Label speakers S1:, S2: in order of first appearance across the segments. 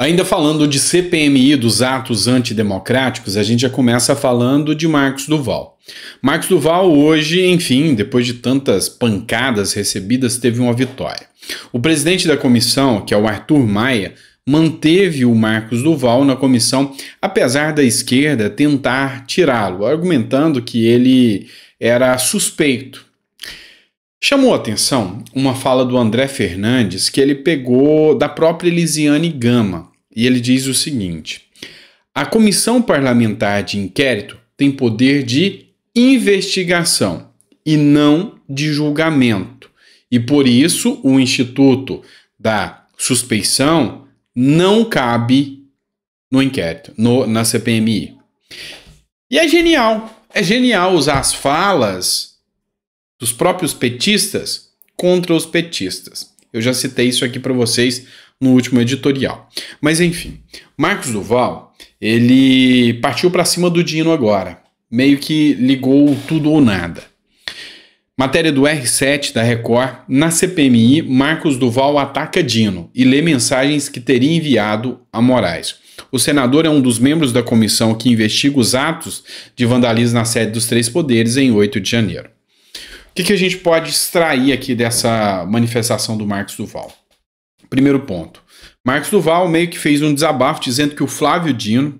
S1: Ainda falando de CPMI, dos atos antidemocráticos, a gente já começa falando de Marcos Duval. Marcos Duval hoje, enfim, depois de tantas pancadas recebidas, teve uma vitória. O presidente da comissão, que é o Arthur Maia, manteve o Marcos Duval na comissão, apesar da esquerda tentar tirá-lo, argumentando que ele era suspeito Chamou atenção uma fala do André Fernandes que ele pegou da própria Elisiane Gama, e ele diz o seguinte: A comissão parlamentar de inquérito tem poder de investigação e não de julgamento. E por isso o instituto da suspeição não cabe no inquérito, no, na CPMI. E é genial, é genial usar as falas dos próprios petistas contra os petistas. Eu já citei isso aqui para vocês no último editorial. Mas enfim, Marcos Duval, ele partiu para cima do Dino agora, meio que ligou tudo ou nada. Matéria do R7 da Record, na CPMI, Marcos Duval ataca Dino e lê mensagens que teria enviado a Moraes. O senador é um dos membros da comissão que investiga os atos de vandalismo na sede dos três poderes em 8 de janeiro que, que a gente pode extrair aqui dessa manifestação do Marcos Duval? Primeiro ponto. Marcos Duval meio que fez um desabafo dizendo que o Flávio Dino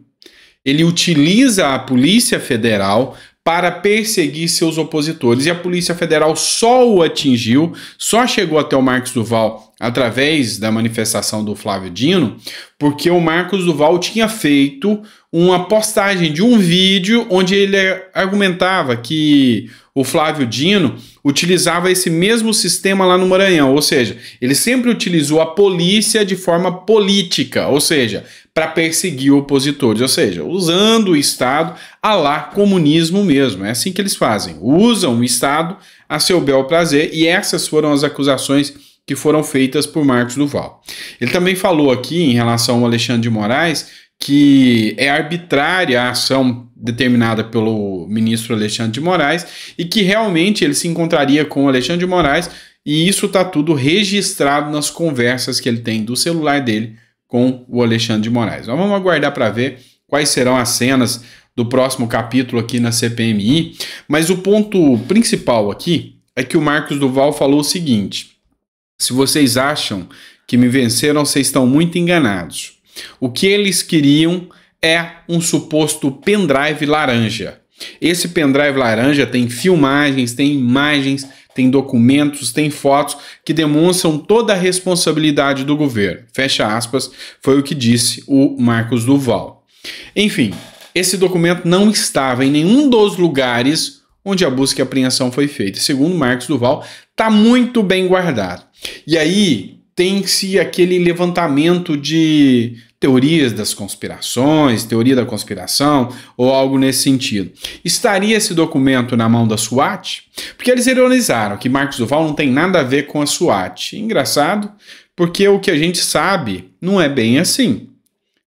S1: ele utiliza a Polícia Federal para perseguir seus opositores. E a Polícia Federal só o atingiu, só chegou até o Marcos Duval através da manifestação do Flávio Dino, porque o Marcos Duval tinha feito uma postagem de um vídeo onde ele argumentava que o Flávio Dino utilizava esse mesmo sistema lá no Maranhão, ou seja, ele sempre utilizou a polícia de forma política, ou seja, para perseguir opositores, ou seja, usando o Estado a lá comunismo mesmo. É assim que eles fazem, usam o Estado a seu bel prazer e essas foram as acusações que foram feitas por Marcos Duval. Ele também falou aqui em relação ao Alexandre de Moraes que é arbitrária a ação determinada pelo ministro Alexandre de Moraes e que realmente ele se encontraria com o Alexandre de Moraes e isso está tudo registrado nas conversas que ele tem do celular dele com o Alexandre de Moraes. Nós vamos aguardar para ver quais serão as cenas do próximo capítulo aqui na CPMI, mas o ponto principal aqui é que o Marcos Duval falou o seguinte: se vocês acham que me venceram, vocês estão muito enganados. O que eles queriam é um suposto pendrive laranja. Esse pendrive laranja tem filmagens, tem imagens, tem documentos, tem fotos que demonstram toda a responsabilidade do governo. Fecha aspas, foi o que disse o Marcos Duval. Enfim, esse documento não estava em nenhum dos lugares onde a busca e apreensão foi feita. Segundo Marcos Duval, está muito bem guardado. E aí tem-se aquele levantamento de teorias das conspirações, teoria da conspiração ou algo nesse sentido. Estaria esse documento na mão da SWAT? Porque eles ironizaram que Marcos Duval não tem nada a ver com a SWAT. Engraçado, porque o que a gente sabe não é bem assim.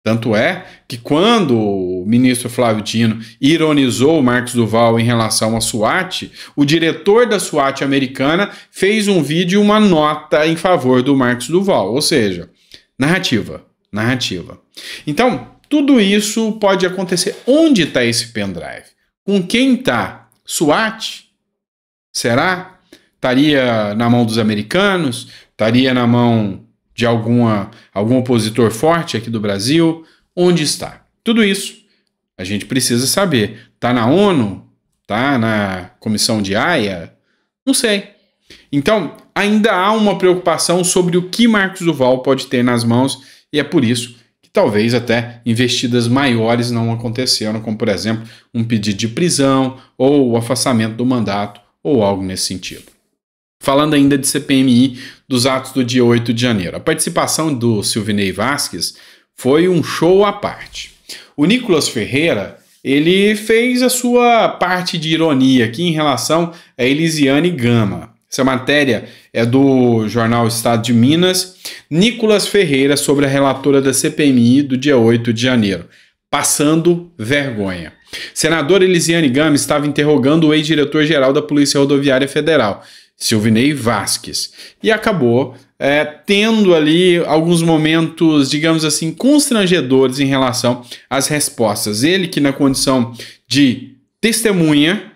S1: Tanto é que quando o ministro Flávio Dino ironizou o Marcos Duval em relação à SWAT, o diretor da SWAT americana fez um vídeo e uma nota em favor do Marcos Duval, ou seja, narrativa narrativa. Então, tudo isso pode acontecer. Onde está esse pendrive? Com quem está? SWAT? Será? Estaria na mão dos americanos? Estaria na mão de alguma, algum opositor forte aqui do Brasil? Onde está? Tudo isso a gente precisa saber. Está na ONU? Está na Comissão de Aia? Não sei. Então, ainda há uma preocupação sobre o que Marcos Duval pode ter nas mãos e é por isso que talvez até investidas maiores não aconteceram, como por exemplo um pedido de prisão ou o afastamento do mandato ou algo nesse sentido. Falando ainda de CPMI dos atos do dia 8 de janeiro, a participação do Silvinei Vasquez foi um show à parte. O Nicolas Ferreira ele fez a sua parte de ironia aqui em relação a Elisiane Gama. Essa matéria é do jornal Estado de Minas. Nicolas Ferreira sobre a relatora da CPMI do dia 8 de janeiro. Passando vergonha. Senadora Elisiane Gama estava interrogando o ex-diretor-geral da Polícia Rodoviária Federal, Silvinei Vasques, e acabou é, tendo ali alguns momentos, digamos assim, constrangedores em relação às respostas. Ele, que na condição de testemunha,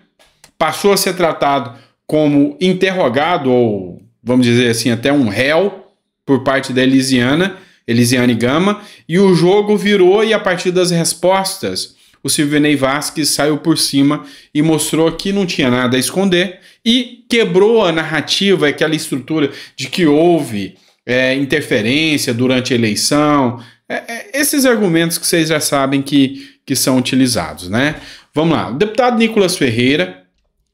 S1: passou a ser tratado como interrogado, ou vamos dizer assim, até um réu, por parte da Elisiana, Elisiane Gama, e o jogo virou e a partir das respostas, o Silvinei Vasquez saiu por cima e mostrou que não tinha nada a esconder e quebrou a narrativa, aquela estrutura de que houve é, interferência durante a eleição, é, é esses argumentos que vocês já sabem que, que são utilizados, né? Vamos lá, o deputado Nicolas Ferreira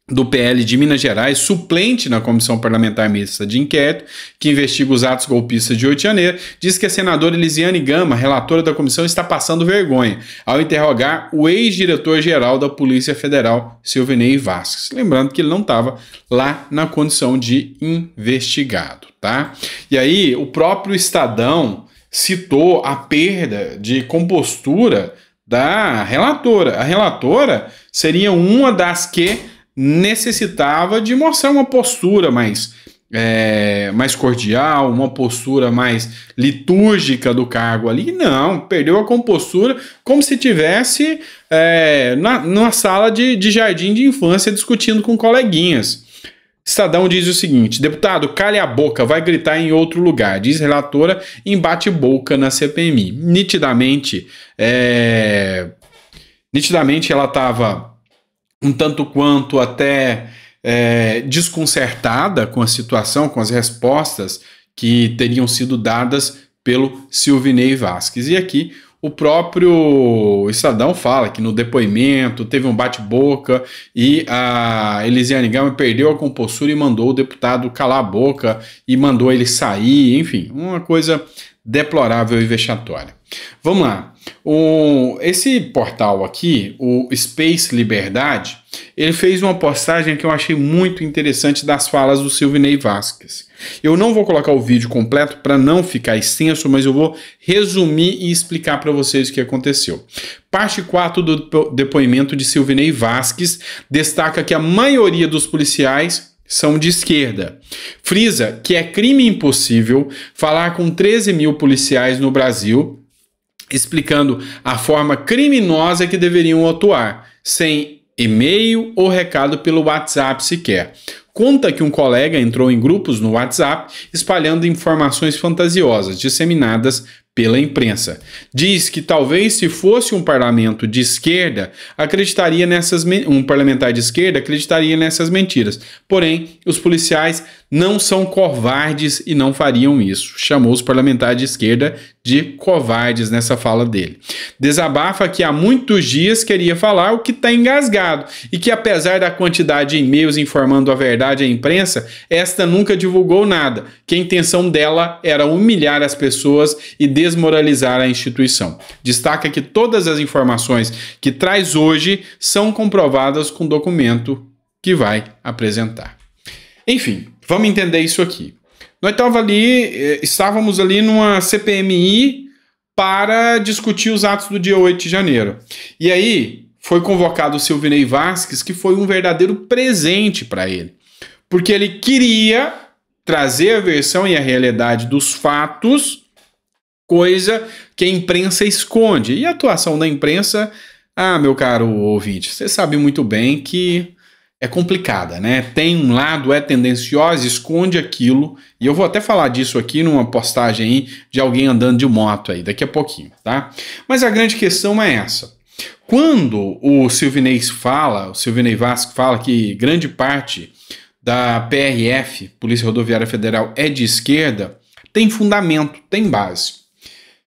S1: do PL de Minas Gerais, suplente na Comissão Parlamentar Mista de Inquérito, que investiga os atos golpistas de 8 de janeiro, diz que a senadora Elisiane Gama, relatora da comissão, está passando vergonha ao interrogar o ex-diretor-geral da Polícia Federal, Silvinei Vasques. Lembrando que ele não estava lá na condição de investigado, tá? E aí, o próprio Estadão citou a perda de compostura da relatora. A relatora seria uma das que necessitava de mostrar uma postura mais, é, mais cordial, uma postura mais litúrgica do cargo ali. Não, perdeu a compostura como se tivesse é, na, numa sala de, de jardim de infância discutindo com coleguinhas. Estadão diz o seguinte: deputado, calha a boca, vai gritar em outro lugar, diz relatora em bate-boca na CPMI. Nitidamente, é, nitidamente ela estava um tanto quanto até é, desconcertada com a situação, com as respostas que teriam sido dadas pelo Silvinei Vasquez. E aqui o próprio Estadão fala que no depoimento teve um bate-boca e a Elisiane Gama perdeu a compostura e mandou o deputado calar a boca e mandou ele sair, enfim, uma coisa deplorável e vexatória. Vamos lá. O, esse portal aqui, o Space Liberdade, ele fez uma postagem que eu achei muito interessante das falas do Silvinei Vasquez. Eu não vou colocar o vídeo completo para não ficar extenso, mas eu vou resumir e explicar para vocês o que aconteceu. Parte 4 do depoimento de Silvinei Vasquez destaca que a maioria dos policiais são de esquerda. Frisa que é crime impossível falar com 13 mil policiais no Brasil explicando a forma criminosa que deveriam atuar, sem e-mail ou recado pelo WhatsApp sequer. Conta que um colega entrou em grupos no WhatsApp espalhando informações fantasiosas disseminadas pela imprensa. Diz que talvez se fosse um parlamento de esquerda, acreditaria nessas um parlamentar de esquerda acreditaria nessas mentiras. Porém, os policiais não são covardes e não fariam isso. Chamou os parlamentares de esquerda de covardes nessa fala dele. Desabafa que há muitos dias queria falar o que está engasgado e que apesar da quantidade de e-mails informando a verdade à imprensa, esta nunca divulgou nada, que a intenção dela era humilhar as pessoas e desmoralizar a instituição. Destaca que todas as informações que traz hoje são comprovadas com o documento que vai apresentar. Enfim, vamos entender isso aqui. Nós estávamos ali, eh, estávamos ali numa CPMI para discutir os atos do dia 8 de janeiro. E aí foi convocado o Silvinei Vasquez, que foi um verdadeiro presente para ele, porque ele queria trazer a versão e a realidade dos fatos coisa que a imprensa esconde. E a atuação da imprensa, ah, meu caro ouvinte, você sabe muito bem que é complicada, né? Tem um lado, é tendenciosa, esconde aquilo. E eu vou até falar disso aqui numa postagem aí de alguém andando de moto aí, daqui a pouquinho, tá? Mas a grande questão é essa. Quando o Silvinei fala, o Silvinei Vasco fala que grande parte da PRF, Polícia Rodoviária Federal, é de esquerda, tem fundamento, tem base.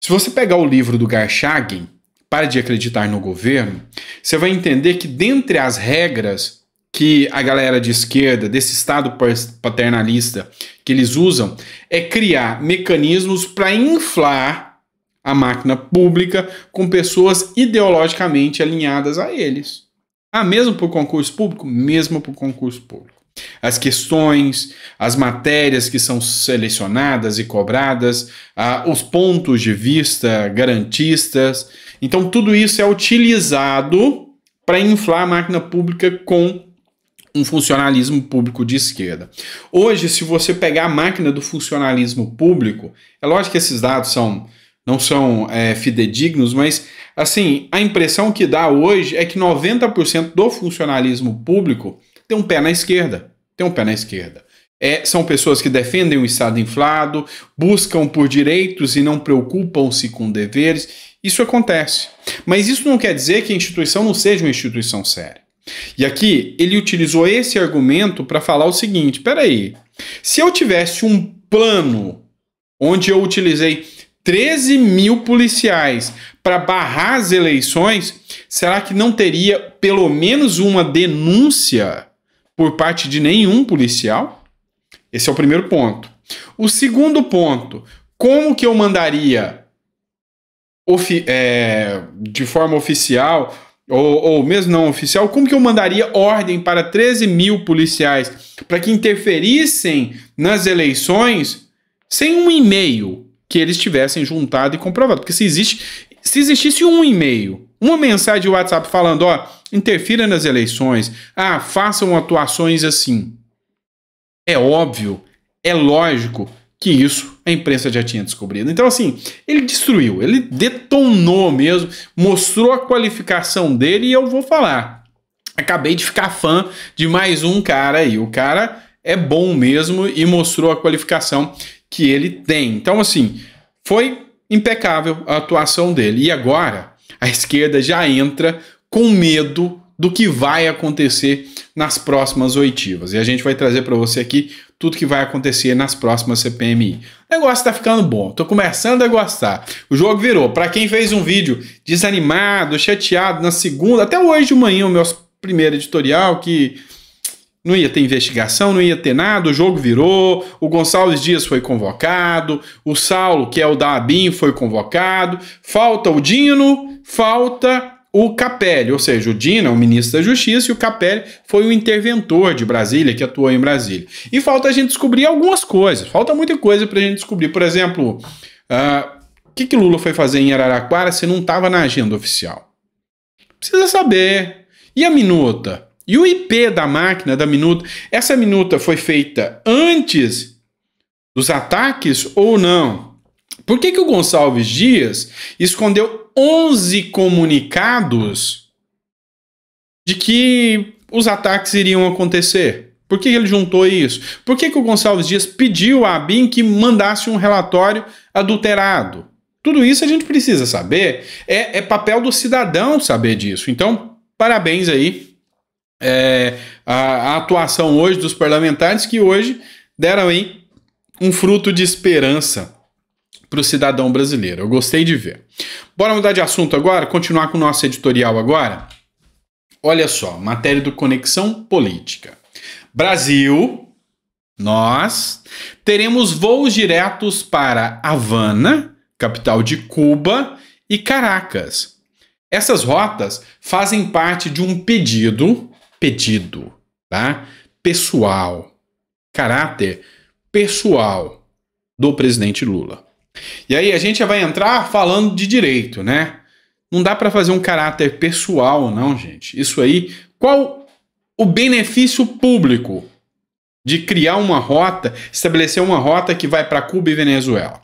S1: Se você pegar o livro do Garchagen, Para de Acreditar no Governo, você vai entender que dentre as regras que a galera de esquerda, desse Estado paternalista que eles usam, é criar mecanismos para inflar a máquina pública com pessoas ideologicamente alinhadas a eles. Ah, mesmo por concurso público? Mesmo por concurso público as questões, as matérias que são selecionadas e cobradas, os pontos de vista garantistas. Então, tudo isso é utilizado para inflar a máquina pública com um funcionalismo público de esquerda. Hoje, se você pegar a máquina do funcionalismo público, é lógico que esses dados são não são é, fidedignos, mas assim a impressão que dá hoje é que 90% do funcionalismo público tem um pé na esquerda. Tem um pé na esquerda. É, são pessoas que defendem o Estado inflado, buscam por direitos e não preocupam-se com deveres. Isso acontece. Mas isso não quer dizer que a instituição não seja uma instituição séria. E aqui ele utilizou esse argumento para falar o seguinte: peraí, se eu tivesse um plano onde eu utilizei 13 mil policiais para barrar as eleições, será que não teria pelo menos uma denúncia? por parte de nenhum policial. Esse é o primeiro ponto. O segundo ponto, como que eu mandaria é, de forma oficial, ou, ou mesmo não oficial, como que eu mandaria ordem para 13 mil policiais para que interferissem nas eleições sem um e-mail que eles tivessem juntado e comprovado? Porque se existe se existisse um e-mail, uma mensagem de WhatsApp falando, ó, interfira nas eleições, ah, façam atuações assim. É óbvio, é lógico que isso a imprensa já tinha descobrido. Então, assim, ele destruiu, ele detonou mesmo, mostrou a qualificação dele e eu vou falar. Acabei de ficar fã de mais um cara aí. O cara é bom mesmo e mostrou a qualificação que ele tem. Então, assim, foi impecável a atuação dele. E agora a esquerda já entra com medo do que vai acontecer nas próximas oitivas. E a gente vai trazer para você aqui tudo que vai acontecer nas próximas CPMI. O negócio está ficando bom, tô começando a gostar. O jogo virou. Para quem fez um vídeo desanimado, chateado na segunda, até hoje de manhã o meu primeiro editorial que não ia ter investigação, não ia ter nada, o jogo virou, o Gonçalves Dias foi convocado, o Saulo, que é o da Abin, foi convocado, falta o Dino, falta o Capelli, ou seja, o Dino é o ministro da Justiça e o Capelli foi o interventor de Brasília, que atuou em Brasília. E falta a gente descobrir algumas coisas, falta muita coisa para a gente descobrir. Por exemplo, uh, o que, que Lula foi fazer em Araraquara se não estava na agenda oficial? Precisa saber. E a minuta? E o IP da máquina, da minuta, essa minuta foi feita antes dos ataques ou não? Por que, que o Gonçalves Dias escondeu 11 comunicados de que os ataques iriam acontecer? Por que ele juntou isso? Por que, que o Gonçalves Dias pediu à ABIN que mandasse um relatório adulterado? Tudo isso a gente precisa saber. É, é papel do cidadão saber disso. Então, parabéns aí é, a, a, atuação hoje dos parlamentares que hoje deram aí um fruto de esperança para o cidadão brasileiro. Eu gostei de ver. Bora mudar de assunto agora, continuar com o nosso editorial agora. Olha só, matéria do Conexão Política. Brasil, nós teremos voos diretos para Havana, capital de Cuba, e Caracas. Essas rotas fazem parte de um pedido pedido, tá? Pessoal, caráter pessoal do presidente Lula. E aí a gente vai entrar falando de direito, né? Não dá para fazer um caráter pessoal, não, gente. Isso aí, qual o benefício público de criar uma rota, estabelecer uma rota que vai para Cuba e Venezuela?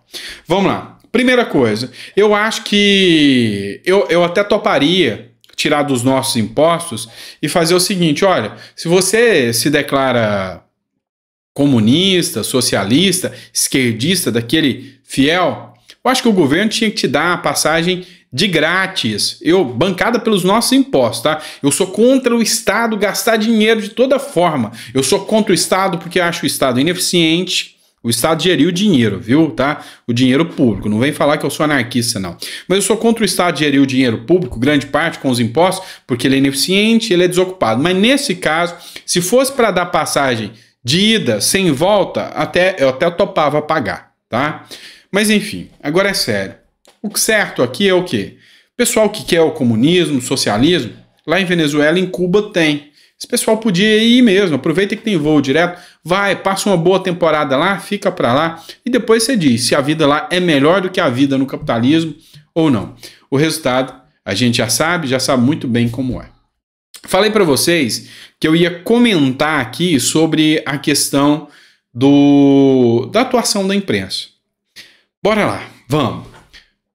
S1: Vamos lá. Primeira coisa, eu acho que eu, eu até toparia tirar dos nossos impostos e fazer o seguinte: olha, se você se declara comunista, socialista, esquerdista, daquele fiel, eu acho que o governo tinha que te dar a passagem de grátis, eu bancada pelos nossos impostos, tá? Eu sou contra o Estado gastar dinheiro de toda forma. Eu sou contra o Estado porque acho o Estado ineficiente, o Estado geriu dinheiro, viu? Tá? O dinheiro público. Não vem falar que eu sou anarquista, não. Mas eu sou contra o Estado gerir o dinheiro público, grande parte com os impostos, porque ele é ineficiente, ele é desocupado. Mas nesse caso, se fosse para dar passagem de ida sem volta, até eu até topava pagar, tá? Mas enfim, agora é sério. O certo aqui é o quê? Pessoal que quer o comunismo, o socialismo, lá em Venezuela, em Cuba tem. Esse pessoal podia ir mesmo, aproveita que tem voo direto, vai, passa uma boa temporada lá, fica para lá e depois você diz se a vida lá é melhor do que a vida no capitalismo ou não. O resultado a gente já sabe, já sabe muito bem como é. Falei para vocês que eu ia comentar aqui sobre a questão do da atuação da imprensa. Bora lá, vamos.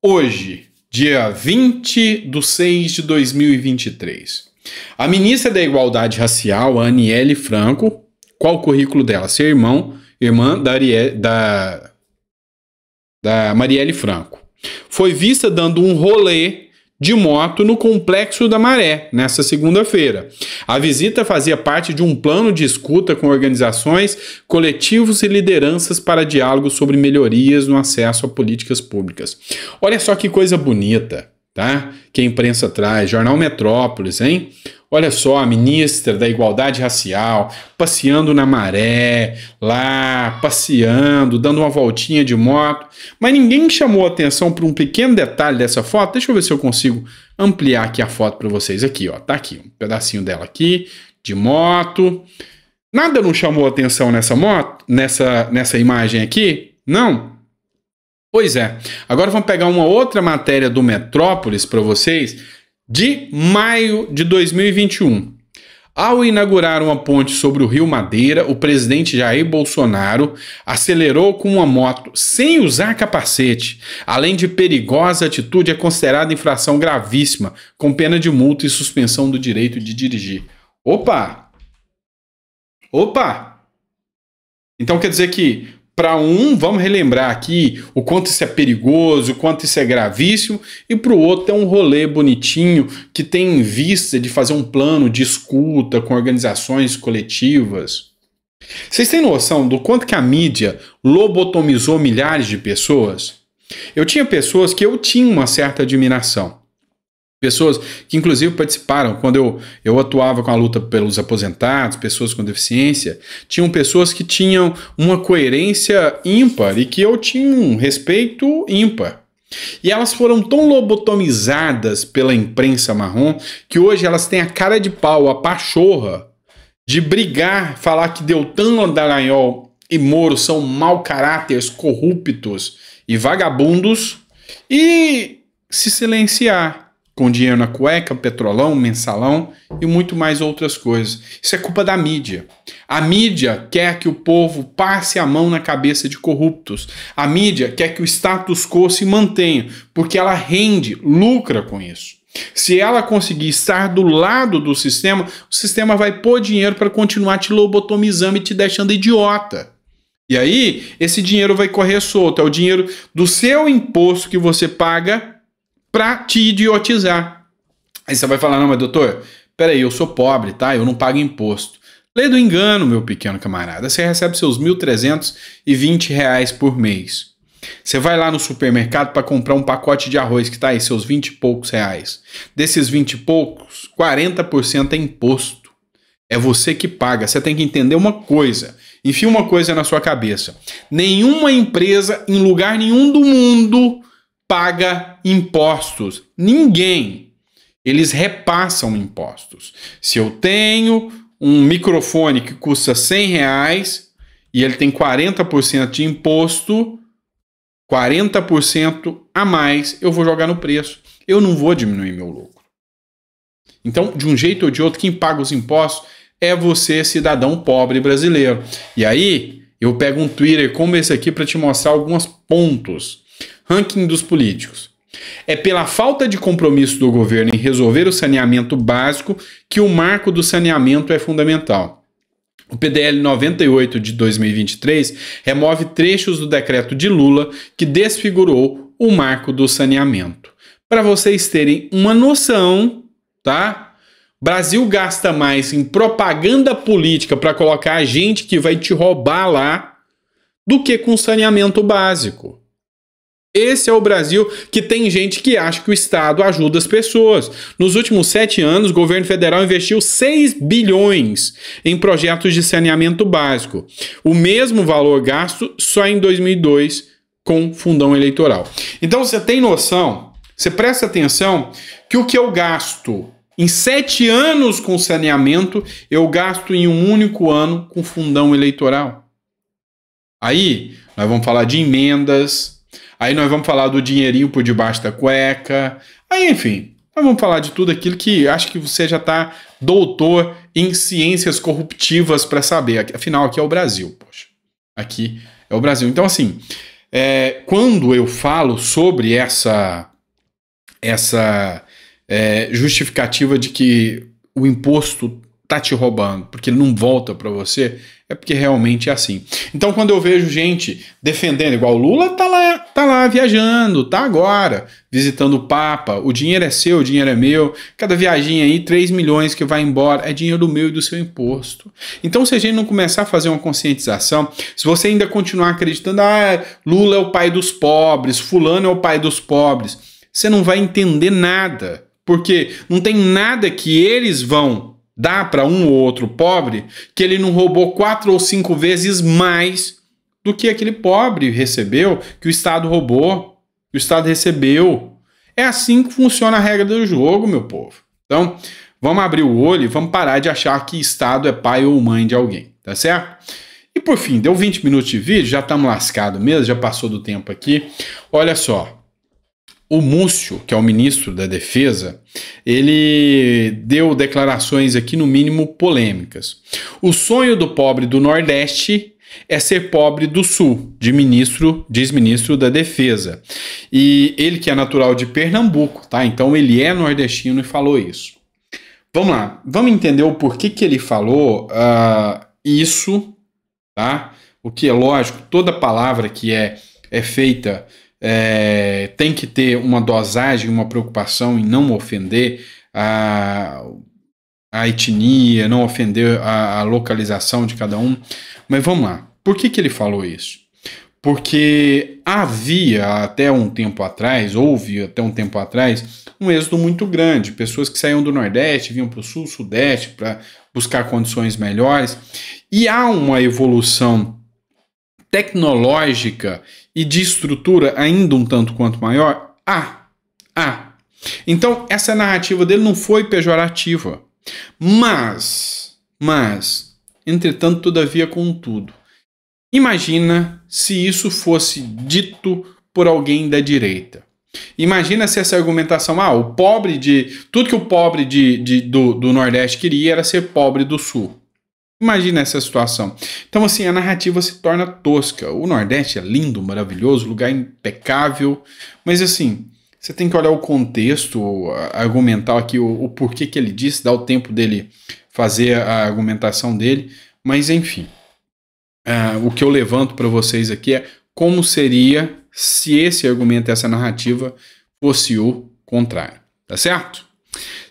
S1: Hoje, dia 20 de 6 de 2023. A ministra da Igualdade Racial, Aniele Franco, qual o currículo dela? Ser irmão, irmã da, Ariel, da, da Marielle Franco. Foi vista dando um rolê de moto no Complexo da Maré, nesta segunda-feira. A visita fazia parte de um plano de escuta com organizações, coletivos e lideranças para diálogo sobre melhorias no acesso a políticas públicas. Olha só que coisa bonita tá? Que a imprensa traz, Jornal Metrópolis, hein? Olha só, a ministra da Igualdade Racial passeando na maré, lá, passeando, dando uma voltinha de moto. Mas ninguém chamou atenção para um pequeno detalhe dessa foto. Deixa eu ver se eu consigo ampliar aqui a foto para vocês. Aqui, ó, tá aqui, um pedacinho dela aqui, de moto. Nada não chamou atenção nessa moto, nessa, nessa imagem aqui? Não? Pois é. Agora vamos pegar uma outra matéria do Metrópolis para vocês, de maio de 2021. Ao inaugurar uma ponte sobre o Rio Madeira, o presidente Jair Bolsonaro acelerou com uma moto sem usar capacete. Além de perigosa atitude, é considerada infração gravíssima, com pena de multa e suspensão do direito de dirigir. Opa! Opa! Então quer dizer que para um, vamos relembrar aqui o quanto isso é perigoso, o quanto isso é gravíssimo, e para o outro é um rolê bonitinho que tem em vista de fazer um plano de escuta com organizações coletivas. Vocês têm noção do quanto que a mídia lobotomizou milhares de pessoas? Eu tinha pessoas que eu tinha uma certa admiração pessoas que inclusive participaram quando eu, eu atuava com a luta pelos aposentados, pessoas com deficiência, tinham pessoas que tinham uma coerência ímpar e que eu tinha um respeito ímpar. E elas foram tão lobotomizadas pela imprensa marrom que hoje elas têm a cara de pau, a pachorra de brigar, falar que Deltan Dallagnol e Moro são mau caráteres, corruptos e vagabundos e se silenciar com dinheiro na cueca, petrolão, mensalão e muito mais outras coisas. Isso é culpa da mídia. A mídia quer que o povo passe a mão na cabeça de corruptos. A mídia quer que o status quo se mantenha, porque ela rende, lucra com isso. Se ela conseguir estar do lado do sistema, o sistema vai pôr dinheiro para continuar te lobotomizando e te deixando idiota. E aí, esse dinheiro vai correr solto. É o dinheiro do seu imposto que você paga para te idiotizar. Aí você vai falar: não, mas doutor, peraí, eu sou pobre, tá? Eu não pago imposto. Lei do engano, meu pequeno camarada. Você recebe seus R$ 1.320 reais por mês. Você vai lá no supermercado para comprar um pacote de arroz que está aí seus 20 e poucos reais. Desses 20 e poucos, 40% é imposto. É você que paga. Você tem que entender uma coisa. Enfia uma coisa na sua cabeça. Nenhuma empresa em lugar nenhum do mundo paga impostos. Ninguém. Eles repassam impostos. Se eu tenho um microfone que custa 100 reais e ele tem 40% de imposto, 40% a mais eu vou jogar no preço. Eu não vou diminuir meu lucro. Então, de um jeito ou de outro, quem paga os impostos é você, cidadão pobre brasileiro. E aí, eu pego um Twitter como esse aqui para te mostrar alguns pontos ranking dos políticos. É pela falta de compromisso do governo em resolver o saneamento básico que o marco do saneamento é fundamental. O PDL 98 de 2023 remove trechos do decreto de Lula que desfigurou o marco do saneamento. Para vocês terem uma noção, tá? Brasil gasta mais em propaganda política para colocar a gente que vai te roubar lá do que com saneamento básico. Esse é o Brasil que tem gente que acha que o Estado ajuda as pessoas. Nos últimos sete anos, o governo federal investiu 6 bilhões em projetos de saneamento básico. O mesmo valor gasto só em 2002 com fundão eleitoral. Então você tem noção, você presta atenção que o que eu gasto em sete anos com saneamento, eu gasto em um único ano com fundão eleitoral. Aí nós vamos falar de emendas Aí nós vamos falar do dinheirinho por debaixo da cueca. Aí, enfim, nós vamos falar de tudo aquilo que acho que você já está doutor em ciências corruptivas para saber. Afinal, aqui é o Brasil, poxa. Aqui é o Brasil. Então, assim, é, quando eu falo sobre essa, essa é, justificativa de que o imposto está te roubando, porque ele não volta para você, é porque realmente é assim. Então, quando eu vejo gente defendendo, igual o Lula tá lá, tá lá viajando, tá agora, visitando o Papa, o dinheiro é seu, o dinheiro é meu, cada viagem aí, 3 milhões que vai embora, é dinheiro do meu e do seu imposto. Então, se a gente não começar a fazer uma conscientização, se você ainda continuar acreditando, ah, Lula é o pai dos pobres, fulano é o pai dos pobres, você não vai entender nada, porque não tem nada que eles vão dá para um ou outro pobre que ele não roubou quatro ou cinco vezes mais do que aquele pobre recebeu, que o Estado roubou, que o Estado recebeu. É assim que funciona a regra do jogo, meu povo. Então, vamos abrir o olho e vamos parar de achar que Estado é pai ou mãe de alguém, tá certo? E por fim, deu 20 minutos de vídeo, já estamos lascados mesmo, já passou do tempo aqui. Olha só, o Múcio, que é o ministro da Defesa, ele deu declarações aqui, no mínimo, polêmicas. O sonho do pobre do Nordeste é ser pobre do Sul, de ministro, diz ministro da Defesa. E ele que é natural de Pernambuco, tá? Então ele é nordestino e falou isso. Vamos lá, vamos entender o porquê que ele falou uh, isso, tá? O que é lógico, toda palavra que é, é feita é, tem que ter uma dosagem, uma preocupação em não ofender a, a etnia, não ofender a, a localização de cada um. Mas vamos lá. Por que, que ele falou isso? Porque havia até um tempo atrás, houve até um tempo atrás, um êxodo muito grande. Pessoas que saíam do Nordeste, vinham para o Sul, Sudeste para buscar condições melhores. E há uma evolução tecnológica e de estrutura ainda um tanto quanto maior? Ah, ah. Então, essa narrativa dele não foi pejorativa. Mas, mas, entretanto, todavia, contudo, imagina se isso fosse dito por alguém da direita. Imagina se essa argumentação, ah, o pobre de. Tudo que o pobre de, de do, do Nordeste queria era ser pobre do Sul. Imagina essa situação. Então, assim, a narrativa se torna tosca. O Nordeste é lindo, maravilhoso, lugar impecável, mas assim, você tem que olhar o contexto, argumentar aqui o, o porquê que ele disse, dar o tempo dele fazer a argumentação dele, mas enfim. Uh, o que eu levanto para vocês aqui é como seria se esse argumento, essa narrativa, fosse o contrário. Tá certo?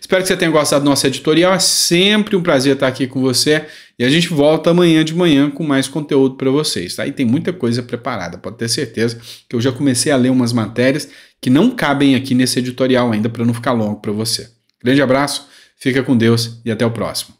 S1: Espero que você tenha gostado do nosso editorial. É sempre um prazer estar aqui com você. E a gente volta amanhã de manhã com mais conteúdo para vocês. Tá? E tem muita coisa preparada, pode ter certeza que eu já comecei a ler umas matérias que não cabem aqui nesse editorial ainda para não ficar longo para você. Grande abraço, fica com Deus e até o próximo.